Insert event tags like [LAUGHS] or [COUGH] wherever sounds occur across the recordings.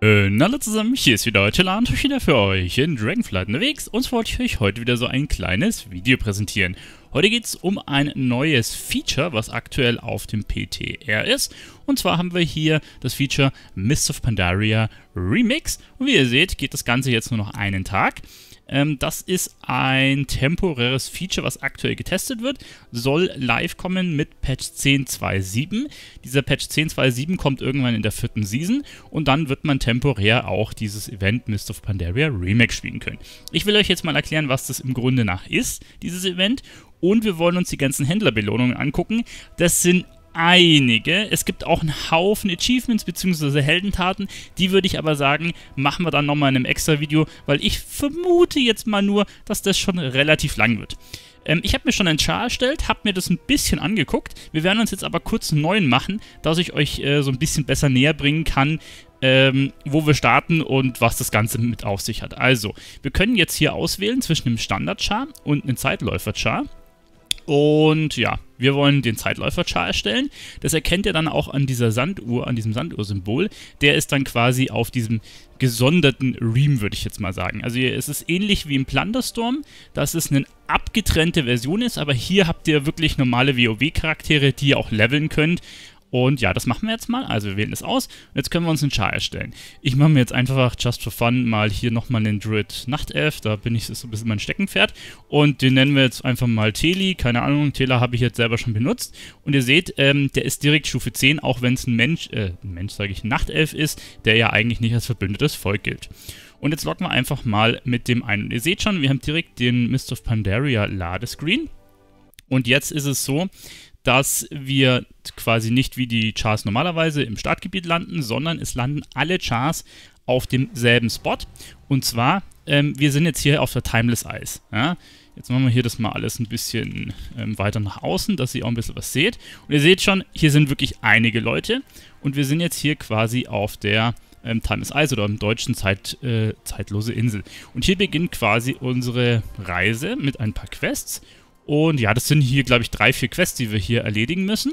Und äh, hallo zusammen, hier ist wieder euer heute Lantusch wieder für euch in Dragonflight unterwegs und wollte ich euch heute wieder so ein kleines Video präsentieren. Heute geht es um ein neues Feature, was aktuell auf dem PTR ist. Und zwar haben wir hier das Feature Mist of Pandaria Remix. Und wie ihr seht, geht das Ganze jetzt nur noch einen Tag. Ähm, das ist ein temporäres Feature, was aktuell getestet wird, soll live kommen mit Patch 10.2.7. Dieser Patch 10.2.7 kommt irgendwann in der vierten Season und dann wird man temporär auch dieses Event Mist of Pandaria Remake spielen können. Ich will euch jetzt mal erklären, was das im Grunde nach ist, dieses Event. Und wir wollen uns die ganzen Händlerbelohnungen angucken. Das sind einige. Es gibt auch einen Haufen Achievements bzw. Heldentaten. Die würde ich aber sagen, machen wir dann nochmal in einem extra Video, weil ich vermute jetzt mal nur, dass das schon relativ lang wird. Ähm, ich habe mir schon einen Char erstellt, habe mir das ein bisschen angeguckt. Wir werden uns jetzt aber kurz einen neuen machen, dass ich euch äh, so ein bisschen besser näher bringen kann, ähm, wo wir starten und was das Ganze mit auf sich hat. Also, wir können jetzt hier auswählen zwischen einem Standard-Char und einem Zeitläufer-Char. Und ja, wir wollen den Zeitläufer-Char erstellen. Das erkennt ihr dann auch an dieser Sanduhr, an diesem Sanduhr-Symbol. Der ist dann quasi auf diesem gesonderten Ream, würde ich jetzt mal sagen. Also es ist ähnlich wie im Plunderstorm, dass es eine abgetrennte Version ist, aber hier habt ihr wirklich normale WoW-Charaktere, die ihr auch leveln könnt und ja, das machen wir jetzt mal. Also wir wählen es aus. Jetzt können wir uns einen Char erstellen. Ich mache mir jetzt einfach just for fun mal hier nochmal den Druid Nachtelf. Da bin ich so ein bisschen mein Steckenpferd. Und den nennen wir jetzt einfach mal Teli. Keine Ahnung, Tela habe ich jetzt selber schon benutzt. Und ihr seht, ähm, der ist direkt Stufe 10, auch wenn es ein Mensch, äh, ein Mensch sage ich, ein Nachtelf ist, der ja eigentlich nicht als verbündetes Volk gilt. Und jetzt locken wir einfach mal mit dem ein. Und ihr seht schon, wir haben direkt den Mist of Pandaria Ladescreen. Und jetzt ist es so, dass wir quasi nicht wie die Chars normalerweise im Startgebiet landen, sondern es landen alle Chars auf demselben Spot. Und zwar, ähm, wir sind jetzt hier auf der Timeless Ice. Ja? Jetzt machen wir hier das mal alles ein bisschen ähm, weiter nach außen, dass ihr auch ein bisschen was seht. Und ihr seht schon, hier sind wirklich einige Leute. Und wir sind jetzt hier quasi auf der ähm, Timeless Ice oder im deutschen Zeit, äh, Zeitlose Insel. Und hier beginnt quasi unsere Reise mit ein paar Quests. Und ja, das sind hier, glaube ich, drei, vier Quests, die wir hier erledigen müssen.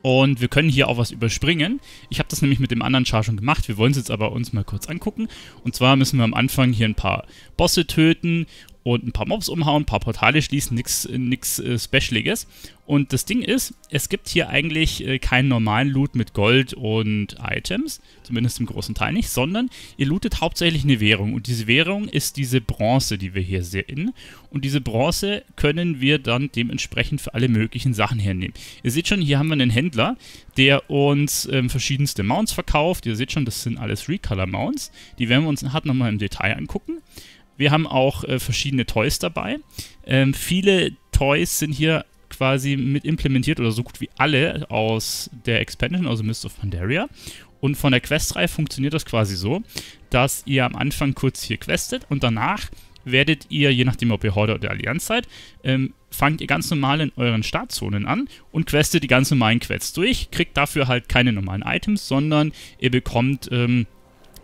Und wir können hier auch was überspringen. Ich habe das nämlich mit dem anderen Char schon gemacht. Wir wollen es jetzt aber uns mal kurz angucken. Und zwar müssen wir am Anfang hier ein paar Bosse töten und ein paar Mobs umhauen, ein paar Portale schließen, nichts nix, äh, Specialiges. Und das Ding ist, es gibt hier eigentlich äh, keinen normalen Loot mit Gold und Items, zumindest im großen Teil nicht, sondern ihr lootet hauptsächlich eine Währung. Und diese Währung ist diese Bronze, die wir hier sehen. Und diese Bronze können wir dann dementsprechend für alle möglichen Sachen hernehmen. Ihr seht schon, hier haben wir einen Händler, der uns ähm, verschiedenste Mounts verkauft. Ihr seht schon, das sind alles Recolor Mounts. Die werden wir uns nachher nochmal im Detail angucken. Wir haben auch äh, verschiedene Toys dabei. Ähm, viele Toys sind hier quasi mit implementiert oder so gut wie alle aus der Expansion, also Mist of Pandaria. Und von der Questreihe funktioniert das quasi so, dass ihr am Anfang kurz hier questet und danach werdet ihr, je nachdem ob ihr Horde oder Allianz seid, ähm, fangt ihr ganz normal in euren Startzonen an und questet die ganz normalen Quests durch, kriegt dafür halt keine normalen Items, sondern ihr bekommt ähm,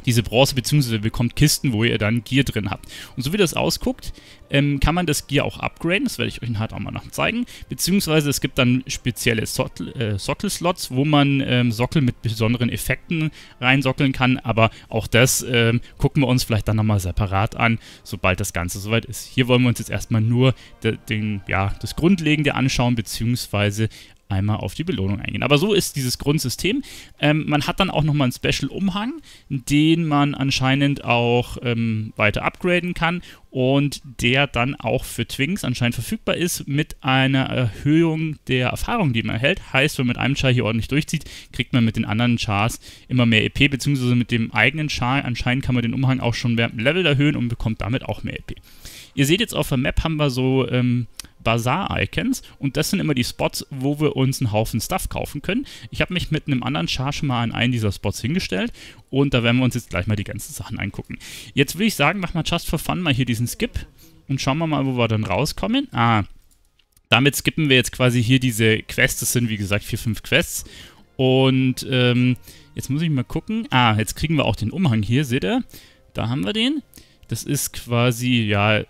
diese Bronze, beziehungsweise bekommt Kisten, wo ihr dann Gear drin habt. Und so wie das ausguckt, ähm, kann man das Gear auch upgraden, das werde ich euch nachher auch mal noch zeigen, beziehungsweise es gibt dann spezielle Sockel, äh, wo man ähm, Sockel mit besonderen Effekten reinsockeln kann, aber auch das ähm, gucken wir uns vielleicht dann nochmal separat an, sobald das Ganze soweit ist. Hier wollen wir uns jetzt erstmal nur den, ja, das Grundlegende anschauen, beziehungsweise einmal auf die Belohnung eingehen. Aber so ist dieses Grundsystem. Ähm, man hat dann auch nochmal einen Special-Umhang, den man anscheinend auch ähm, weiter upgraden kann und der dann auch für Twinks anscheinend verfügbar ist mit einer Erhöhung der Erfahrung, die man erhält. Heißt, wenn man mit einem Char hier ordentlich durchzieht, kriegt man mit den anderen Chars immer mehr EP, beziehungsweise mit dem eigenen Char anscheinend kann man den Umhang auch schon während dem Level erhöhen und bekommt damit auch mehr EP. Ihr seht jetzt auf der Map haben wir so ähm, Bazaar-Icons und das sind immer die Spots, wo wir uns einen Haufen Stuff kaufen können. Ich habe mich mit einem anderen Char schon mal an einen dieser Spots hingestellt und da werden wir uns jetzt gleich mal die ganzen Sachen angucken. Jetzt würde ich sagen, machen wir just for fun mal hier diesen Skip und schauen wir mal, wo wir dann rauskommen. Ah, damit skippen wir jetzt quasi hier diese Quests. Das sind wie gesagt vier, fünf Quests und ähm, jetzt muss ich mal gucken. Ah, jetzt kriegen wir auch den Umhang hier, seht ihr? Da haben wir den. Das ist quasi, ja,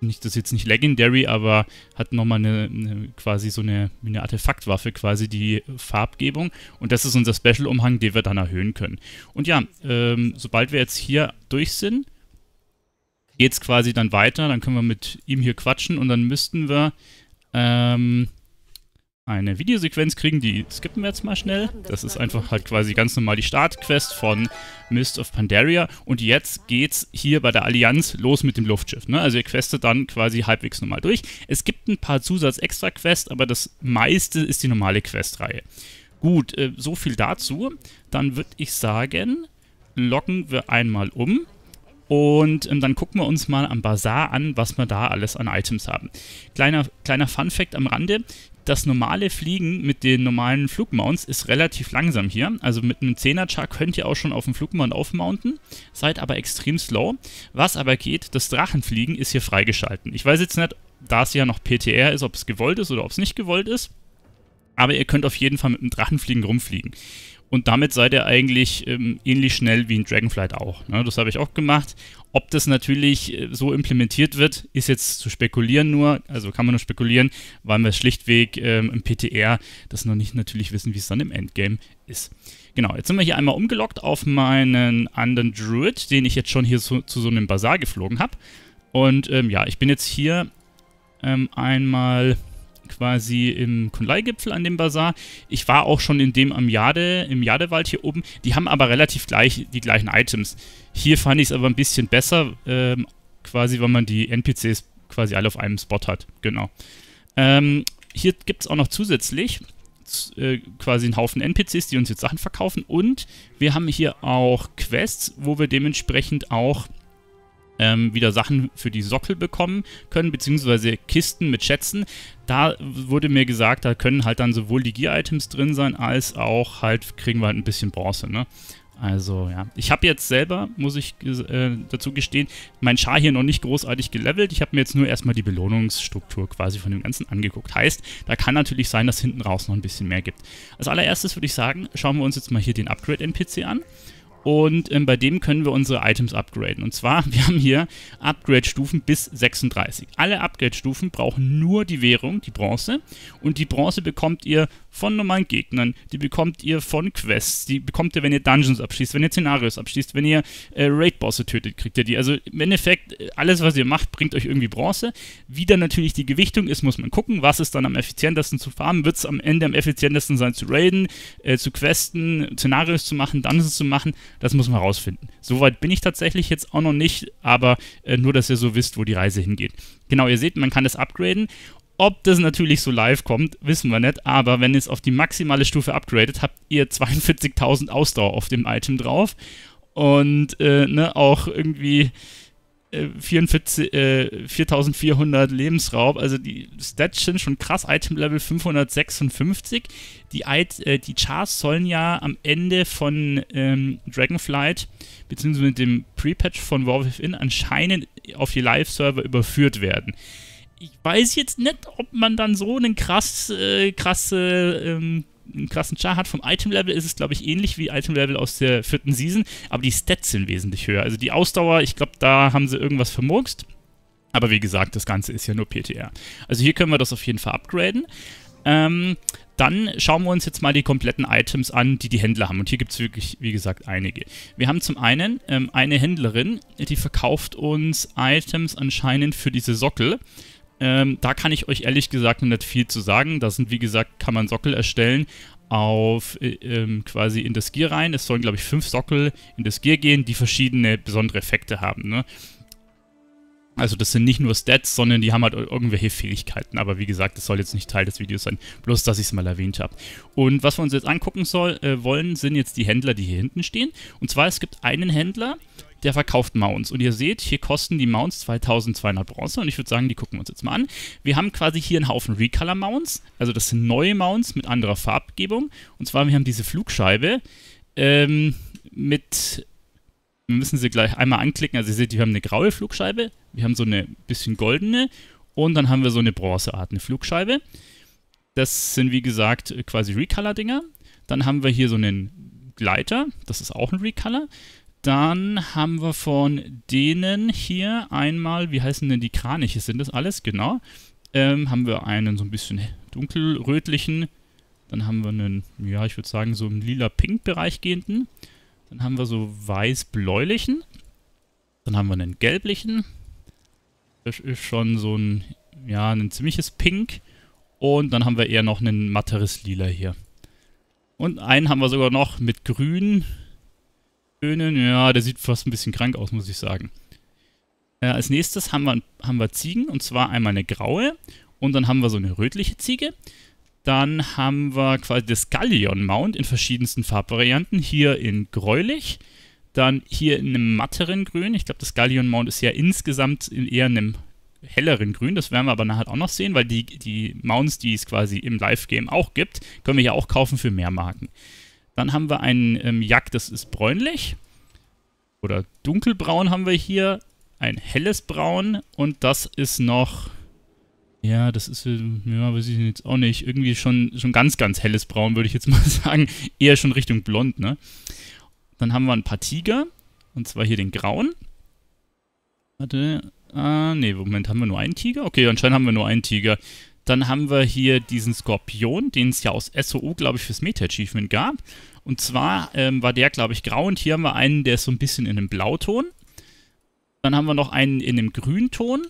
nicht das jetzt nicht legendary, aber hat nochmal eine, eine quasi so eine, eine Artefaktwaffe, quasi die Farbgebung. Und das ist unser Special-Umhang, den wir dann erhöhen können. Und ja, ähm, sobald wir jetzt hier durch sind, geht es quasi dann weiter. Dann können wir mit ihm hier quatschen und dann müssten wir ähm, eine Videosequenz kriegen, die skippen wir jetzt mal schnell. Das ist einfach halt quasi ganz normal die Startquest von Mist of Pandaria. Und jetzt geht's hier bei der Allianz los mit dem Luftschiff. Ne? Also ihr questet dann quasi halbwegs normal durch. Es gibt ein paar Zusatz-Extra-Quests, aber das meiste ist die normale Questreihe. Gut, äh, so viel dazu. Dann würde ich sagen, locken wir einmal um. Und ähm, dann gucken wir uns mal am Bazar an, was wir da alles an Items haben. Kleiner, kleiner Fun-Fact am Rande: das normale Fliegen mit den normalen Flugmounts ist relativ langsam hier. Also mit einem 10er Char könnt ihr auch schon auf dem Flugmount aufmounten, seid aber extrem slow. Was aber geht, das Drachenfliegen ist hier freigeschalten. Ich weiß jetzt nicht, da es ja noch PTR ist, ob es gewollt ist oder ob es nicht gewollt ist. Aber ihr könnt auf jeden Fall mit einem Drachenfliegen rumfliegen. Und damit seid ihr eigentlich ähm, ähnlich schnell wie in Dragonflight auch. Ne? Das habe ich auch gemacht. Ob das natürlich äh, so implementiert wird, ist jetzt zu spekulieren nur. Also kann man nur spekulieren, weil wir schlichtweg ähm, im PTR das noch nicht natürlich wissen, wie es dann im Endgame ist. Genau, jetzt sind wir hier einmal umgelockt auf meinen anderen Druid, den ich jetzt schon hier so, zu so einem Bazar geflogen habe. Und ähm, ja, ich bin jetzt hier ähm, einmal quasi im Kunlei-Gipfel an dem Bazar. Ich war auch schon in dem am Jade, im Jadewald hier oben. Die haben aber relativ gleich die gleichen Items. Hier fand ich es aber ein bisschen besser, ähm, quasi, weil man die NPCs quasi alle auf einem Spot hat. Genau. Ähm, hier gibt es auch noch zusätzlich äh, quasi einen Haufen NPCs, die uns jetzt Sachen verkaufen. Und wir haben hier auch Quests, wo wir dementsprechend auch ähm, wieder Sachen für die Sockel bekommen können, beziehungsweise Kisten mit Schätzen. Da wurde mir gesagt, da können halt dann sowohl die Gear-Items drin sein, als auch halt kriegen wir halt ein bisschen Bronze, ne? Also ja, ich habe jetzt selber, muss ich äh, dazu gestehen, mein Char hier noch nicht großartig gelevelt. Ich habe mir jetzt nur erstmal die Belohnungsstruktur quasi von dem Ganzen angeguckt. Heißt, da kann natürlich sein, dass hinten raus noch ein bisschen mehr gibt. Als allererstes würde ich sagen, schauen wir uns jetzt mal hier den Upgrade-NPC an. Und ähm, bei dem können wir unsere Items upgraden. Und zwar, [LAUGHS] wir haben hier Upgrade-Stufen bis 36. Alle Upgrade-Stufen brauchen nur die Währung, die Bronze. Und die Bronze bekommt ihr von normalen Gegnern, die bekommt ihr von Quests, die bekommt ihr, wenn ihr Dungeons abschließt, wenn ihr Szenarios abschließt, wenn ihr äh, Raid-Bosse tötet, kriegt ihr die. Also im Endeffekt, äh, alles, was ihr macht, bringt euch irgendwie Bronze. Wie dann natürlich die Gewichtung ist, muss man gucken, was ist dann am effizientesten zu farmen. Wird es am Ende am effizientesten sein zu raiden, äh, zu questen, Szenarios zu machen, Dungeons zu machen das muss man rausfinden. Soweit bin ich tatsächlich jetzt auch noch nicht, aber äh, nur, dass ihr so wisst, wo die Reise hingeht. Genau, ihr seht, man kann das upgraden. Ob das natürlich so live kommt, wissen wir nicht, aber wenn ihr es auf die maximale Stufe upgradet, habt ihr 42.000 Ausdauer auf dem Item drauf und äh, ne, auch irgendwie 4400 äh, äh, Lebensraub. Also die Stats sind schon krass. Item Level 556. Die, äh, die Chars sollen ja am Ende von ähm, Dragonflight beziehungsweise mit dem Pre-Patch von War Within anscheinend auf die Live-Server überführt werden. Ich weiß jetzt nicht, ob man dann so einen krass, äh, krasse ähm, einen krassen Char hat. Vom Item-Level ist es, glaube ich, ähnlich wie Item-Level aus der vierten Season, aber die Stats sind wesentlich höher. Also die Ausdauer, ich glaube, da haben sie irgendwas vermurkst. Aber wie gesagt, das Ganze ist ja nur PTR. Also hier können wir das auf jeden Fall upgraden. Ähm, dann schauen wir uns jetzt mal die kompletten Items an, die die Händler haben. Und hier gibt es wirklich, wie gesagt, einige. Wir haben zum einen ähm, eine Händlerin, die verkauft uns Items anscheinend für diese Sockel. Ähm, da kann ich euch ehrlich gesagt nicht viel zu sagen. Da sind, wie gesagt, kann man Sockel erstellen auf äh, ähm, quasi in das Gear rein. Es sollen, glaube ich, fünf Sockel in das Gear gehen, die verschiedene besondere Effekte haben. Ne? Also das sind nicht nur Stats, sondern die haben halt irgendwelche Fähigkeiten. Aber wie gesagt, das soll jetzt nicht Teil des Videos sein. Bloß, dass ich es mal erwähnt habe. Und was wir uns jetzt angucken soll, äh, wollen, sind jetzt die Händler, die hier hinten stehen. Und zwar, es gibt einen Händler, der verkauft Mounts. Und ihr seht, hier kosten die Mounts 2200 Bronze und ich würde sagen, die gucken wir uns jetzt mal an. Wir haben quasi hier einen Haufen Recolor Mounts, also das sind neue Mounts mit anderer Farbgebung. Und zwar, wir haben diese Flugscheibe ähm, mit, wir müssen sie gleich einmal anklicken, also ihr seht, wir haben eine graue Flugscheibe, wir haben so eine bisschen goldene und dann haben wir so eine Bronzeart, eine Flugscheibe. Das sind wie gesagt quasi Recolor-Dinger. Dann haben wir hier so einen Gleiter, das ist auch ein Recolor. Dann haben wir von denen hier einmal, wie heißen denn die Kraniche, sind das alles? Genau. Ähm, haben wir einen so ein bisschen dunkelrötlichen. Dann haben wir einen, ja, ich würde sagen, so im lila-pink-Bereich gehenden. Dann haben wir so weiß-bläulichen. Dann haben wir einen gelblichen. Das ist schon so ein, ja, ein ziemliches Pink. Und dann haben wir eher noch einen matteres Lila hier. Und einen haben wir sogar noch mit grün. Ja, der sieht fast ein bisschen krank aus, muss ich sagen. Äh, als nächstes haben wir, haben wir Ziegen, und zwar einmal eine graue und dann haben wir so eine rötliche Ziege. Dann haben wir quasi das Galleon Mount in verschiedensten Farbvarianten. Hier in gräulich, dann hier in einem matteren Grün. Ich glaube, das Galleon Mount ist ja insgesamt in eher einem helleren Grün. Das werden wir aber nachher auch noch sehen, weil die, die Mounts, die es quasi im Live-Game auch gibt, können wir ja auch kaufen für mehr Marken. Dann haben wir einen ähm, Jack, das ist bräunlich. Oder dunkelbraun haben wir hier. Ein helles Braun. Und das ist noch... Ja, das ist, äh, ja, weiß ich jetzt auch nicht. Irgendwie schon, schon ganz, ganz helles Braun, würde ich jetzt [LAUGHS] mal sagen. Eher schon Richtung Blond, ne? Dann haben wir ein paar Tiger. Und zwar hier den Grauen. Warte. Ah, ne, Moment, haben wir nur einen Tiger? Okay, anscheinend haben wir nur einen Tiger. Dann haben wir hier diesen Skorpion, den es ja aus SOU, glaube ich, fürs Meta-Achievement gab. Und zwar ähm, war der, glaube ich, grau und hier haben wir einen, der ist so ein bisschen in einem Blauton. Dann haben wir noch einen in einem Grünton.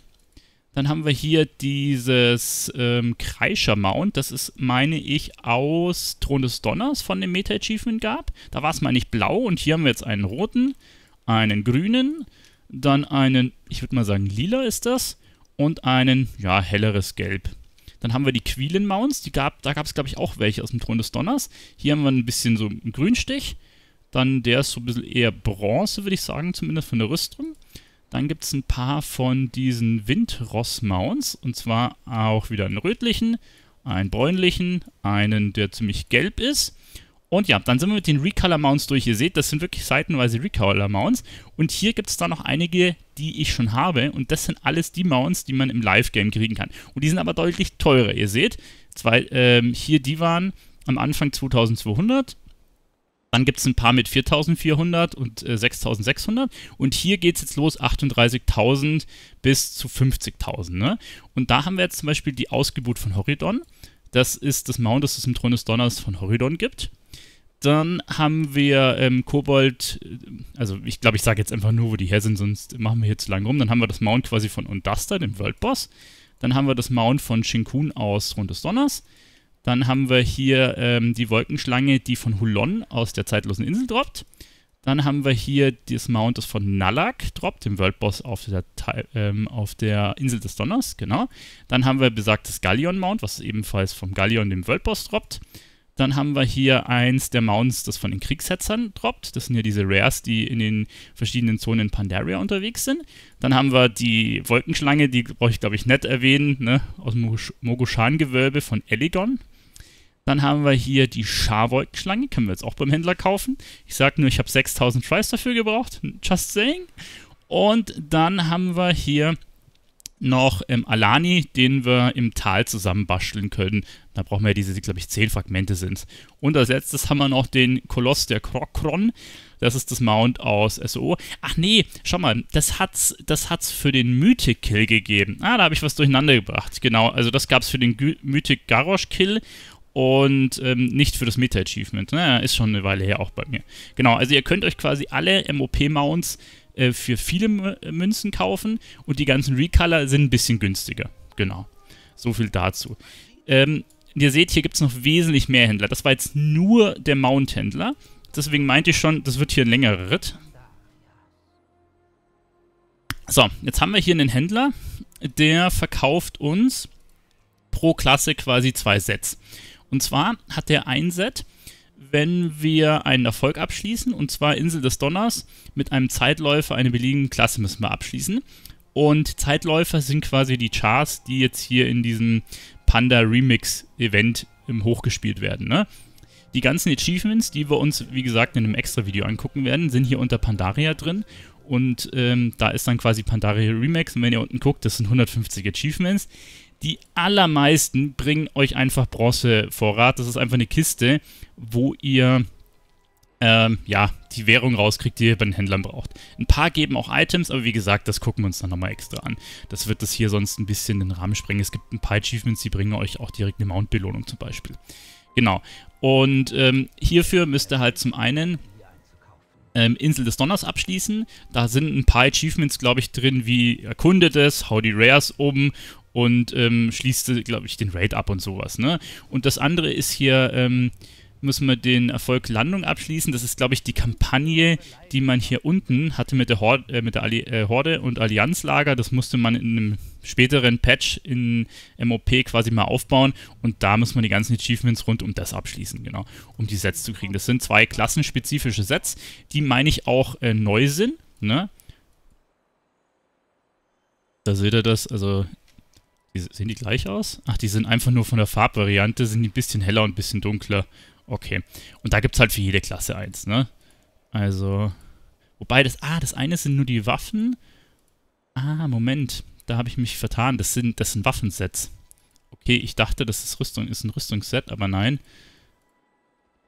Dann haben wir hier dieses ähm, Kreischer-Mount. Das ist, meine ich, aus Thron des Donners von dem Meta-Achievement gab. Da war es meine ich, blau und hier haben wir jetzt einen roten, einen grünen, dann einen, ich würde mal sagen, lila ist das und einen, ja, helleres Gelb. Dann haben wir die Quilen-Mounts, die gab, da gab es, glaube ich, auch welche aus dem Thron des Donners. Hier haben wir ein bisschen so einen Grünstich. Dann der ist so ein bisschen eher Bronze, würde ich sagen, zumindest von der Rüstung. Dann gibt es ein paar von diesen Windross-Mounts. Und zwar auch wieder einen rötlichen, einen bräunlichen, einen, der ziemlich gelb ist. Und ja, dann sind wir mit den Recolor Mounts durch. Ihr seht, das sind wirklich seitenweise Recolor Mounts. Und hier gibt es da noch einige, die ich schon habe. Und das sind alles die Mounts, die man im Live-Game kriegen kann. Und die sind aber deutlich teurer. Ihr seht, zwei, ähm, hier die waren am Anfang 2200. Dann gibt es ein paar mit 4400 und äh, 6600. Und hier geht es jetzt los 38.000 bis zu 50.000. Ne? Und da haben wir jetzt zum Beispiel die Ausgebot von Horridon. Das ist das Mount, das es im Thron des Donners von Horridon gibt dann haben wir ähm, Kobold, also ich glaube, ich sage jetzt einfach nur, wo die her sind, sonst machen wir hier zu lange rum. Dann haben wir das Mount quasi von Undaster, dem World Boss. Dann haben wir das Mount von Shinkun aus Rund des Donners. Dann haben wir hier ähm, die Wolkenschlange, die von Hulon aus der zeitlosen Insel droppt. Dann haben wir hier das Mount, das von Nalak droppt, dem World Boss auf der, ähm, auf der Insel des Donners, genau. Dann haben wir besagtes Galleon Mount, was ebenfalls vom Galleon, dem World Boss droppt. Dann haben wir hier eins der Mounts, das von den Kriegshetzern droppt. Das sind ja diese Rares, die in den verschiedenen Zonen in Pandaria unterwegs sind. Dann haben wir die Wolkenschlange, die brauche ich glaube ich nicht erwähnen, ne? aus dem Mogushan-Gewölbe von Eledon. Dann haben wir hier die Scharwolkenschlange, können wir jetzt auch beim Händler kaufen. Ich sage nur, ich habe 6000 Tries dafür gebraucht, just saying. Und dann haben wir hier noch ähm, Alani, den wir im Tal zusammen basteln können. Da brauchen wir ja diese, die, glaube ich, zehn Fragmente sind. Und als letztes haben wir noch den Koloss der Krokron. Das ist das Mount aus SO. Ach nee, schau mal, das hat's, das hat's für den Mythic Kill gegeben. Ah, da habe ich was durcheinander gebracht. Genau, also das gab's für den G Mythic Garrosh Kill und ähm, nicht für das Meta-Achievement. Naja, ist schon eine Weile her auch bei mir. Genau, also ihr könnt euch quasi alle MOP-Mounts äh, für viele äh, Münzen kaufen und die ganzen Recolor sind ein bisschen günstiger. Genau. So viel dazu. Ähm, ihr seht, hier gibt es noch wesentlich mehr Händler. Das war jetzt nur der Mount-Händler. Deswegen meinte ich schon, das wird hier ein längerer Ritt. So, jetzt haben wir hier einen Händler, der verkauft uns pro Klasse quasi zwei Sets. Und zwar hat der ein Set, wenn wir einen Erfolg abschließen, und zwar Insel des Donners. Mit einem Zeitläufer eine beliebigen Klasse müssen wir abschließen. Und Zeitläufer sind quasi die Chars, die jetzt hier in diesem Panda Remix Event im hochgespielt werden. Ne? Die ganzen Achievements, die wir uns, wie gesagt, in einem extra Video angucken werden, sind hier unter Pandaria drin. Und ähm, da ist dann quasi Pandaria Remix. Und wenn ihr unten guckt, das sind 150 Achievements. Die allermeisten bringen euch einfach Bronzevorrat. Das ist einfach eine Kiste, wo ihr ähm, ja, die Währung rauskriegt, die ihr bei den Händlern braucht. Ein paar geben auch Items, aber wie gesagt, das gucken wir uns dann nochmal extra an. Das wird das hier sonst ein bisschen den Rahmen sprengen. Es gibt ein paar Achievements, die bringen euch auch direkt eine Mount-Belohnung zum Beispiel. Genau. Und ähm, hierfür müsst ihr halt zum einen ähm, Insel des Donners abschließen. Da sind ein paar Achievements, glaube ich, drin, wie erkundet es, hau die Rares oben und ähm, schließt, glaube ich, den Raid ab und sowas. Ne? Und das andere ist hier, ähm, müssen wir den Erfolg Landung abschließen. Das ist, glaube ich, die Kampagne, die man hier unten hatte mit der, Horde, äh, mit der Ali äh, Horde und Allianzlager. Das musste man in einem späteren Patch in MOP quasi mal aufbauen. Und da muss man die ganzen Achievements rund um das abschließen, genau, um die Sets zu kriegen. Das sind zwei klassenspezifische Sets, die, meine ich, auch äh, neu sind. Ne? Da seht ihr das, also sehen die gleich aus? Ach, die sind einfach nur von der Farbvariante, sind die ein bisschen heller und ein bisschen dunkler. Okay. Und da gibt es halt für jede Klasse eins, ne? Also. Wobei das. Ah, das eine sind nur die Waffen. Ah, Moment. Da habe ich mich vertan. Das sind, das sind Waffensets. Okay, ich dachte, das ist Rüstung, ist ein Rüstungsset, aber nein.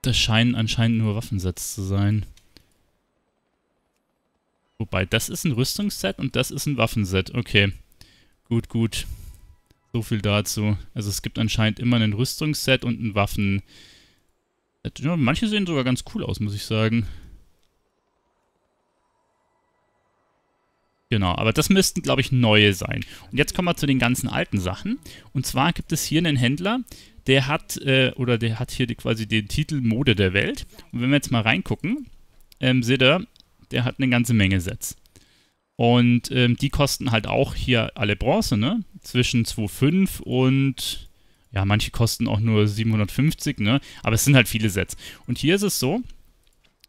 Das scheinen anscheinend nur Waffensets zu sein. Wobei, das ist ein Rüstungsset und das ist ein Waffenset. Okay. Gut, gut. So viel dazu. Also es gibt anscheinend immer ein Rüstungsset und ein Waffen. Äh, ja, manche sehen sogar ganz cool aus, muss ich sagen. Genau, aber das müssten, glaube ich, neue sein. Und jetzt kommen wir zu den ganzen alten Sachen. Und zwar gibt es hier einen Händler, der hat, äh, oder der hat hier die, quasi den Titel Mode der Welt. Und wenn wir jetzt mal reingucken, ähm, seht ihr, der hat eine ganze Menge Sets. Und ähm, die kosten halt auch hier alle Bronze, ne? zwischen 2,5 und ja, manche kosten auch nur 750, ne? Aber es sind halt viele Sets. Und hier ist es so,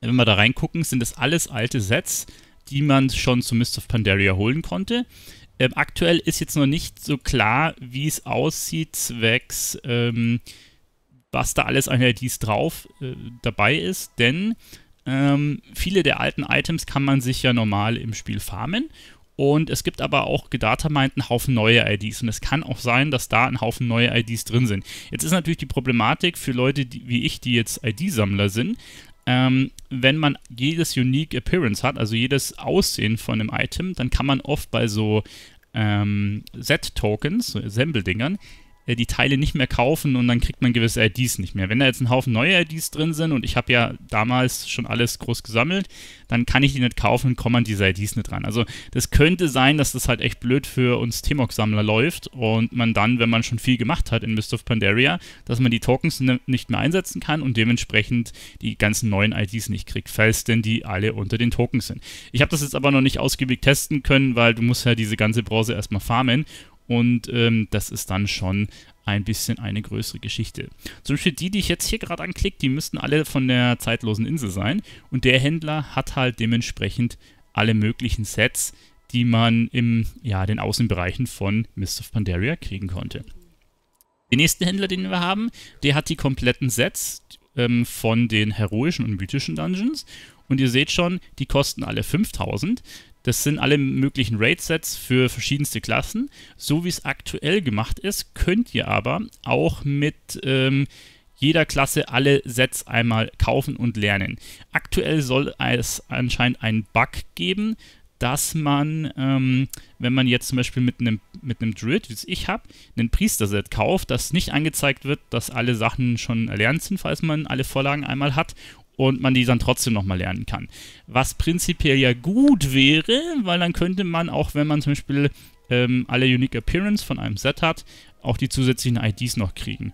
wenn wir da reingucken, sind das alles alte Sets, die man schon zu Mist of Pandaria holen konnte. Ähm, aktuell ist jetzt noch nicht so klar, wie es aussieht, zwecks, ähm, was da alles an LEDs drauf äh, dabei ist, denn ähm, viele der alten Items kann man sich ja normal im Spiel farmen und es gibt aber auch gedatamined einen Haufen neue IDs. Und es kann auch sein, dass da ein Haufen neue IDs drin sind. Jetzt ist natürlich die Problematik für Leute die, wie ich, die jetzt ID-Sammler sind, ähm, wenn man jedes Unique Appearance hat, also jedes Aussehen von einem Item, dann kann man oft bei so ähm, Set-Tokens, so Assemble-Dingern, äh, die Teile nicht mehr kaufen und dann kriegt man gewisse IDs nicht mehr. Wenn da jetzt ein Haufen neue IDs drin sind und ich habe ja damals schon alles groß gesammelt, dann kann ich die nicht kaufen und kommen diese IDs nicht ran. Also das könnte sein, dass das halt echt blöd für uns Timok-Sammler läuft und man dann, wenn man schon viel gemacht hat in Mist of Pandaria, dass man die Tokens nicht mehr einsetzen kann und dementsprechend die ganzen neuen IDs nicht kriegt, falls denn die alle unter den Tokens sind. Ich habe das jetzt aber noch nicht ausgiebig testen können, weil du musst ja diese ganze Bronze erstmal farmen und ähm, das ist dann schon ein bisschen eine größere Geschichte. Zum Beispiel die, die ich jetzt hier gerade anklicke, die müssten alle von der zeitlosen Insel sein. Und der Händler hat halt dementsprechend alle möglichen Sets, die man in ja, den Außenbereichen von Mist of Pandaria kriegen konnte. Den nächsten Händler, den wir haben, der hat die kompletten Sets ähm, von den heroischen und mythischen Dungeons. Und ihr seht schon, die kosten alle 5000. Das sind alle möglichen Raid-Sets für verschiedenste Klassen. So wie es aktuell gemacht ist, könnt ihr aber auch mit ähm, jeder Klasse alle Sets einmal kaufen und lernen. Aktuell soll es anscheinend einen Bug geben, dass man, ähm, wenn man jetzt zum Beispiel mit einem mit einem Druid, wie es ich habe, einen Priester-Set kauft, dass nicht angezeigt wird, dass alle Sachen schon erlernt sind, falls man alle Vorlagen einmal hat und man die dann trotzdem nochmal lernen kann. Was prinzipiell ja gut wäre, weil dann könnte man auch, wenn man zum Beispiel ähm, alle Unique Appearance von einem Set hat, auch die zusätzlichen IDs noch kriegen.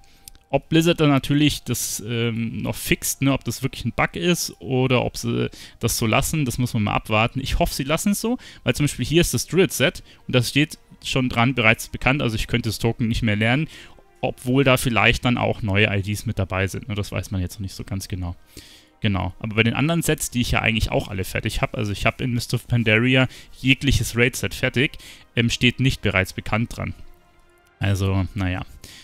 Ob Blizzard dann natürlich das ähm, noch fixt, ne, ob das wirklich ein Bug ist oder ob sie das so lassen, das muss man mal abwarten. Ich hoffe, sie lassen es so, weil zum Beispiel hier ist das Druid-Set und das steht schon dran bereits bekannt, also ich könnte das Token nicht mehr lernen, obwohl da vielleicht dann auch neue IDs mit dabei sind. Ne, das weiß man jetzt noch nicht so ganz genau. Genau. Aber bei den anderen Sets, die ich ja eigentlich auch alle fertig habe, also ich habe in Mist of Pandaria jegliches Raid-Set fertig, ähm, steht nicht bereits bekannt dran. Also, naja.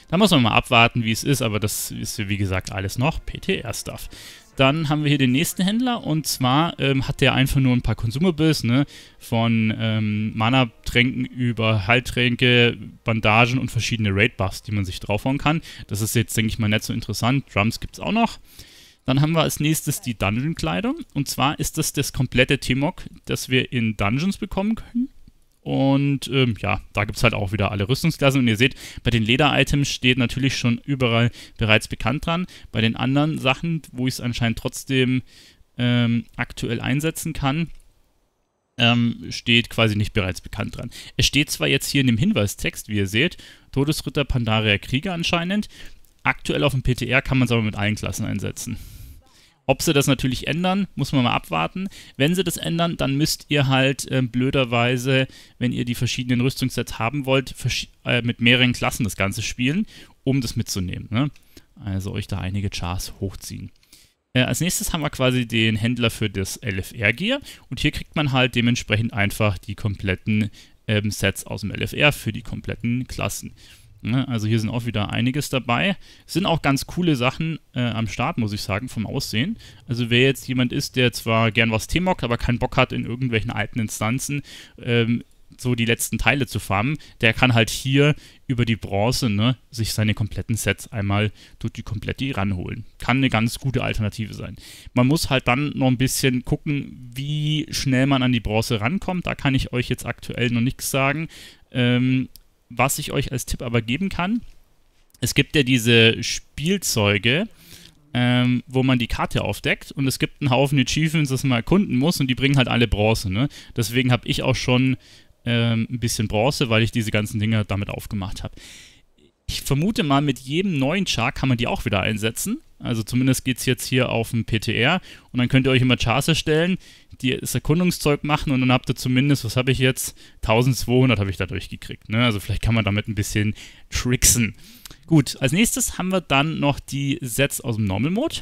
Da muss man mal abwarten, wie es ist, aber das ist wie gesagt alles noch PTR-Stuff. Dann haben wir hier den nächsten Händler und zwar ähm, hat der einfach nur ein paar Consumables, ne? Von ähm, Mana-Tränken über Heiltränke, Bandagen und verschiedene Raid-Buffs, die man sich draufhauen kann. Das ist jetzt, denke ich mal, nicht so interessant. Drums gibt es auch noch. Dann haben wir als nächstes die Dungeon-Kleidung. Und zwar ist das das komplette T-Mog, das wir in Dungeons bekommen können. Und ähm, ja, da gibt es halt auch wieder alle Rüstungsklassen. Und ihr seht, bei den Leder-Items steht natürlich schon überall bereits bekannt dran. Bei den anderen Sachen, wo ich es anscheinend trotzdem ähm, aktuell einsetzen kann, ähm, steht quasi nicht bereits bekannt dran. Es steht zwar jetzt hier in dem Hinweistext, wie ihr seht, Todesritter Pandaria Krieger anscheinend. Aktuell auf dem PTR kann man es aber mit allen Klassen einsetzen. Ob sie das natürlich ändern, muss man mal abwarten. Wenn sie das ändern, dann müsst ihr halt äh, blöderweise, wenn ihr die verschiedenen Rüstungssets haben wollt, äh, mit mehreren Klassen das Ganze spielen, um das mitzunehmen. Ne? Also euch da einige Chars hochziehen. Äh, als nächstes haben wir quasi den Händler für das LFR-Gear und hier kriegt man halt dementsprechend einfach die kompletten ähm, Sets aus dem LFR für die kompletten Klassen. Ne? Also hier sind auch wieder einiges dabei. sind auch ganz coole Sachen äh, am Start, muss ich sagen, vom Aussehen. Also wer jetzt jemand ist, der zwar gern was T-Mockt, aber keinen Bock hat in irgendwelchen alten Instanzen, ähm, so die letzten Teile zu farmen, der kann halt hier über die Bronze ne, sich seine kompletten Sets einmal durch die komplette ranholen. Kann eine ganz gute Alternative sein. Man muss halt dann noch ein bisschen gucken, wie schnell man an die Bronze rankommt. Da kann ich euch jetzt aktuell noch nichts sagen. Ähm, was ich euch als Tipp aber geben kann, es gibt ja diese Spielzeuge, ähm, wo man die Karte aufdeckt und es gibt einen Haufen Achievements, das man erkunden muss und die bringen halt alle Bronze. Ne? Deswegen habe ich auch schon ähm, ein bisschen Bronze, weil ich diese ganzen Dinger damit aufgemacht habe. Ich vermute mal, mit jedem neuen Char kann man die auch wieder einsetzen also zumindest geht es jetzt hier auf dem PTR. Und dann könnt ihr euch immer Charts erstellen, die das Erkundungszeug machen und dann habt ihr zumindest, was habe ich jetzt? 1200 habe ich da durchgekriegt. Ne? Also vielleicht kann man damit ein bisschen tricksen. Gut, als nächstes haben wir dann noch die Sets aus dem Normal Mode.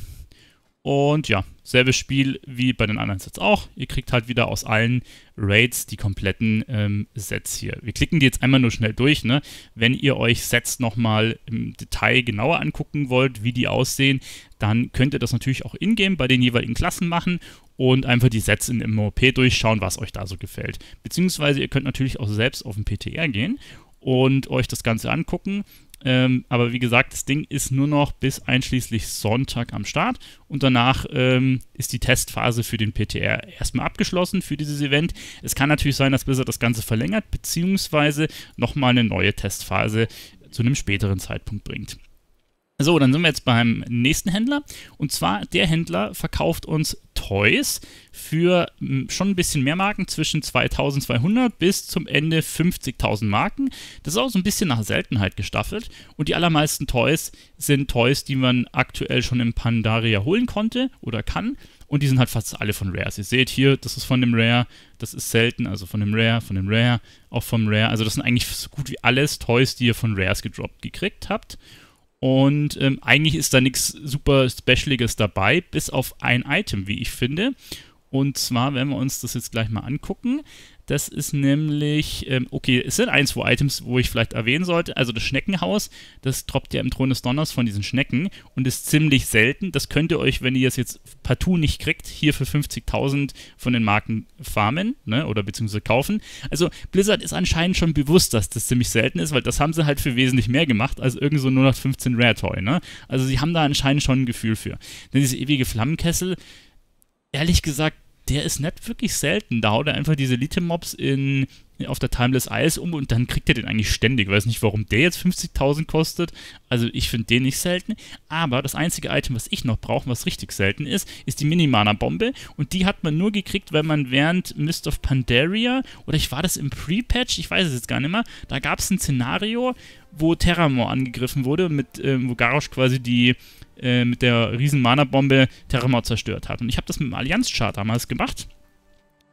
Und ja, selbes Spiel wie bei den anderen Sets auch. Ihr kriegt halt wieder aus allen Raids die kompletten ähm, Sets hier. Wir klicken die jetzt einmal nur schnell durch. Ne? Wenn ihr euch Sets nochmal im Detail genauer angucken wollt, wie die aussehen, dann könnt ihr das natürlich auch in-game bei den jeweiligen Klassen machen und einfach die Sets in MOP durchschauen, was euch da so gefällt. Beziehungsweise ihr könnt natürlich auch selbst auf den PTR gehen und euch das Ganze angucken. Ähm, aber wie gesagt, das Ding ist nur noch bis einschließlich Sonntag am Start und danach ähm, ist die Testphase für den PTR erstmal abgeschlossen für dieses Event. Es kann natürlich sein, dass Blizzard das Ganze verlängert, beziehungsweise nochmal eine neue Testphase zu einem späteren Zeitpunkt bringt. So, dann sind wir jetzt beim nächsten Händler. Und zwar, der Händler verkauft uns Toys für hm, schon ein bisschen mehr Marken, zwischen 2200 bis zum Ende 50.000 Marken. Das ist auch so ein bisschen nach Seltenheit gestaffelt. Und die allermeisten Toys sind Toys, die man aktuell schon im Pandaria holen konnte oder kann. Und die sind halt fast alle von Rares. Ihr seht hier, das ist von dem Rare, das ist selten, also von dem Rare, von dem Rare, auch vom Rare. Also das sind eigentlich so gut wie alles Toys, die ihr von Rares gedroppt gekriegt habt. Und ähm, eigentlich ist da nichts super Specialiges dabei, bis auf ein Item, wie ich finde. Und zwar werden wir uns das jetzt gleich mal angucken. Das ist nämlich, ähm, okay, es sind ein, zwei Items, wo ich vielleicht erwähnen sollte. Also das Schneckenhaus, das droppt ja im Thron des Donners von diesen Schnecken und ist ziemlich selten. Das könnt ihr euch, wenn ihr es jetzt partout nicht kriegt, hier für 50.000 von den Marken farmen ne, oder beziehungsweise kaufen. Also Blizzard ist anscheinend schon bewusst, dass das ziemlich selten ist, weil das haben sie halt für wesentlich mehr gemacht als irgend so nur noch 15 Rare Toy. Ne? Also sie haben da anscheinend schon ein Gefühl für. Denn diese ewige Flammenkessel, ehrlich gesagt, der ist nicht wirklich selten. Da haut er einfach diese Elite-Mobs in auf der Timeless Isles um und dann kriegt er den eigentlich ständig. Ich weiß nicht, warum der jetzt 50.000 kostet. Also ich finde den nicht selten. Aber das einzige Item, was ich noch brauche, was richtig selten ist, ist die Minimana-Bombe. Und die hat man nur gekriegt, weil man während Mist of Pandaria, oder ich war das im Pre-Patch, ich weiß es jetzt gar nicht mehr, da gab es ein Szenario, wo Terramor angegriffen wurde, mit ähm, wo Garrosh quasi die äh, mit der riesen Mana-Bombe Terramor zerstört hat. Und ich habe das mit dem allianz chart damals gemacht.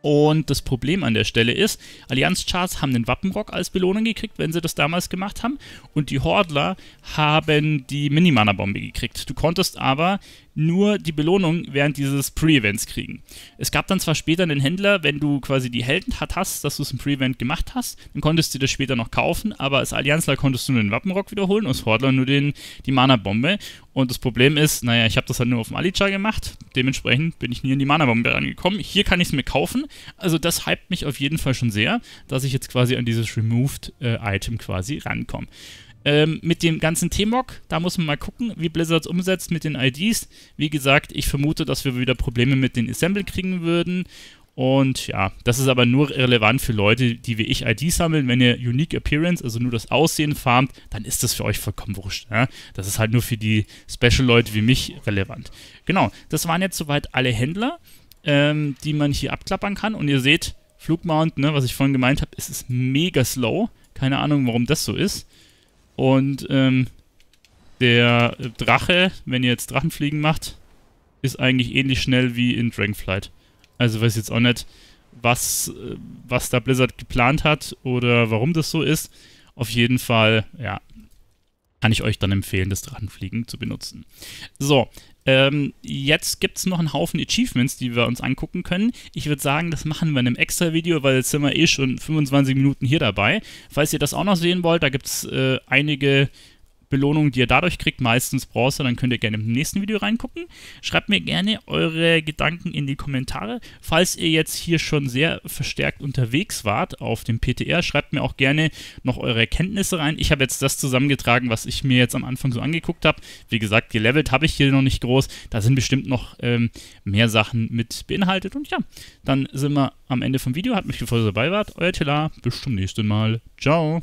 Und das Problem an der Stelle ist, Allianz-Charts haben den Wappenrock als Belohnung gekriegt, wenn sie das damals gemacht haben. Und die Hordler haben die mini mana bombe gekriegt. Du konntest aber nur die Belohnung während dieses Pre-Events kriegen. Es gab dann zwar später einen Händler, wenn du quasi die Helden hat hast, dass du es im Pre-Event gemacht hast, dann konntest du das später noch kaufen, aber als Allianzler konntest du nur den Wappenrock wiederholen und als Hordler nur den, die Mana-Bombe. Und das Problem ist, naja, ich habe das halt nur auf dem Alicia gemacht, dementsprechend bin ich nie in die Mana-Bombe rangekommen. Hier kann ich es mir kaufen, also das hypt mich auf jeden Fall schon sehr, dass ich jetzt quasi an dieses Removed-Item äh, quasi rankomme. Ähm, mit dem ganzen T-Mock, da muss man mal gucken, wie Blizzard es umsetzt mit den IDs. Wie gesagt, ich vermute, dass wir wieder Probleme mit den Assemble kriegen würden. Und ja, das ist aber nur relevant für Leute, die wie ich IDs sammeln. Wenn ihr Unique Appearance, also nur das Aussehen farmt, dann ist das für euch vollkommen wurscht. Ne? Das ist halt nur für die Special-Leute wie mich relevant. Genau, das waren jetzt soweit alle Händler, ähm, die man hier abklappern kann. Und ihr seht, Flugmount, ne, was ich vorhin gemeint habe, es ist mega slow. Keine Ahnung, warum das so ist. Und ähm, der Drache, wenn ihr jetzt Drachenfliegen macht, ist eigentlich ähnlich schnell wie in Dragonflight. Also weiß ich jetzt auch nicht, was, äh, was da Blizzard geplant hat oder warum das so ist. Auf jeden Fall, ja, kann ich euch dann empfehlen, das Drachenfliegen zu benutzen. So, ähm, jetzt gibt es noch einen Haufen Achievements, die wir uns angucken können. Ich würde sagen, das machen wir in einem extra Video, weil jetzt sind wir eh schon 25 Minuten hier dabei. Falls ihr das auch noch sehen wollt, da gibt es äh, einige Belohnungen, die ihr dadurch kriegt, meistens Bronze, dann könnt ihr gerne im nächsten Video reingucken. Schreibt mir gerne eure Gedanken in die Kommentare. Falls ihr jetzt hier schon sehr verstärkt unterwegs wart auf dem PTR, schreibt mir auch gerne noch eure Erkenntnisse rein. Ich habe jetzt das zusammengetragen, was ich mir jetzt am Anfang so angeguckt habe. Wie gesagt, gelevelt habe ich hier noch nicht groß. Da sind bestimmt noch ähm, mehr Sachen mit beinhaltet. Und ja, dann sind wir am Ende vom Video. Hat mich gefreut, dass ihr dabei wart. Euer Tela. Bis zum nächsten Mal. Ciao.